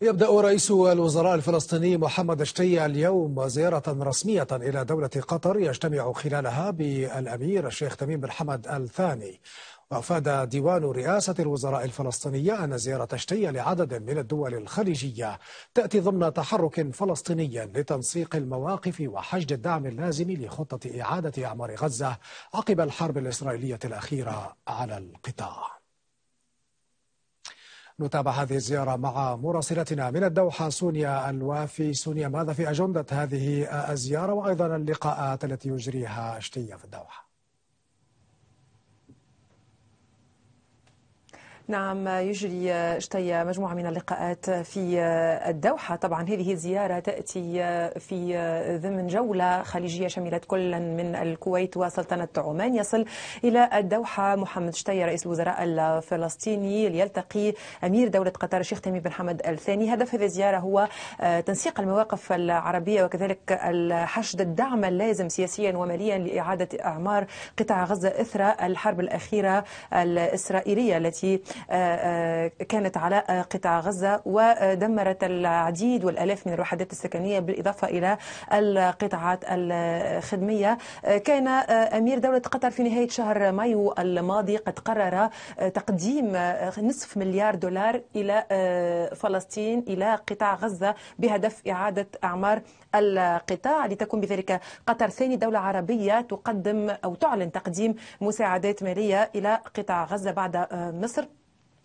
يبدأ رئيس الوزراء الفلسطيني محمد الشتية اليوم زيارة رسمية إلى دولة قطر يجتمع خلالها بالأمير الشيخ تميم بن حمد الثاني وأفاد ديوان رئاسة الوزراء الفلسطينية أن زيارة الشتية لعدد من الدول الخليجية تأتي ضمن تحرك فلسطيني لتنسيق المواقف وحشد الدعم اللازم لخطة إعادة أعمار غزة عقب الحرب الإسرائيلية الأخيرة على القطاع نتابع هذه الزيارة مع مراسلتنا من الدوحة سونيا الوافي سونيا ماذا في أجندة هذه الزيارة وأيضا اللقاءات التي يجريها أشتية في الدوحة نعم يجري آه، اشتي آه، مجموعة من اللقاءات آه، في الدوحة طبعا هذه الزيارة تأتي في ضمن جولة خليجية شملت كل من الكويت وسلطنة عمان يصل إلى الدوحة محمد شتي رئيس الوزراء الفلسطيني ليلتقي أمير دولة قطر الشيخ تميم بن حمد الثاني هدف هذه الزيارة هو تنسيق المواقف العربية وكذلك حشد الدعم اللازم سياسيا وماليا لإعادة أعمار قطاع غزة إثر الحرب الأخيرة الإسرائيلية التي آه، آه، كانت على قطاع غزة ودمرت العديد والألاف من الوحدات السكنية بالإضافة إلى القطاعات الخدمية آه، كان أمير دولة قطر في نهاية شهر مايو الماضي قد قرر تقديم نصف مليار دولار إلى فلسطين إلى قطاع غزة بهدف إعادة أعمار القطاع لتكون بذلك قطر ثاني دولة عربية تقدم أو تعلن تقديم مساعدات مالية إلى قطاع غزة بعد مصر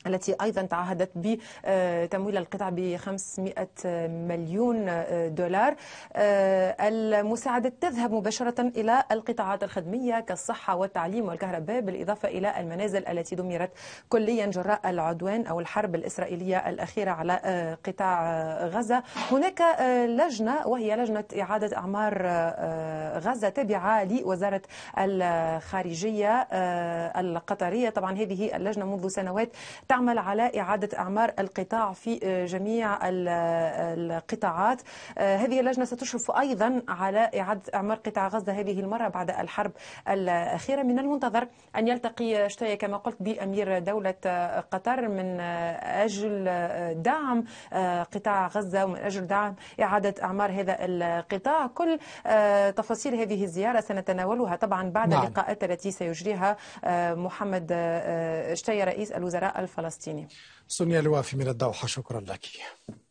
التي ايضا تعهدت بتمويل القطاع ب 500 آه، آه، مليون آه، دولار المساعده تذهب مباشره الى القطاعات الخدميه كالصحه والتعليم والكهرباء بالاضافه الى المنازل التي دمرت كليا جراء العدوان او الحرب الاسرائيليه الاخيره على قطاع غزه هناك لجنه وهي لجنه اعاده اعمار غزه تابعه لوزاره الخارجيه القطريه طبعا هذه اللجنه منذ سنوات تعمل على إعادة أعمار القطاع في آه، جميع آه، القطاعات آه، هذه اللجنة ستشرف أيضا على إعادة أعمار قطاع غزة هذه المرة بعد الحرب الأخيرة من المنتظر أن يلتقي شتاية كما قلت بأمير دولة قطر من أجل دعم قطاع غزة ومن أجل دعم إعادة أعمار هذا القطاع كل تفاصيل هذه الزيارة سنتناولها طبعا بعد نعم. اللقاءات التي سيجريها محمد شتاية رئيس الوزراء الفلسطيني الفلسطيني سونيا الوافي من الدوحة شكرا لك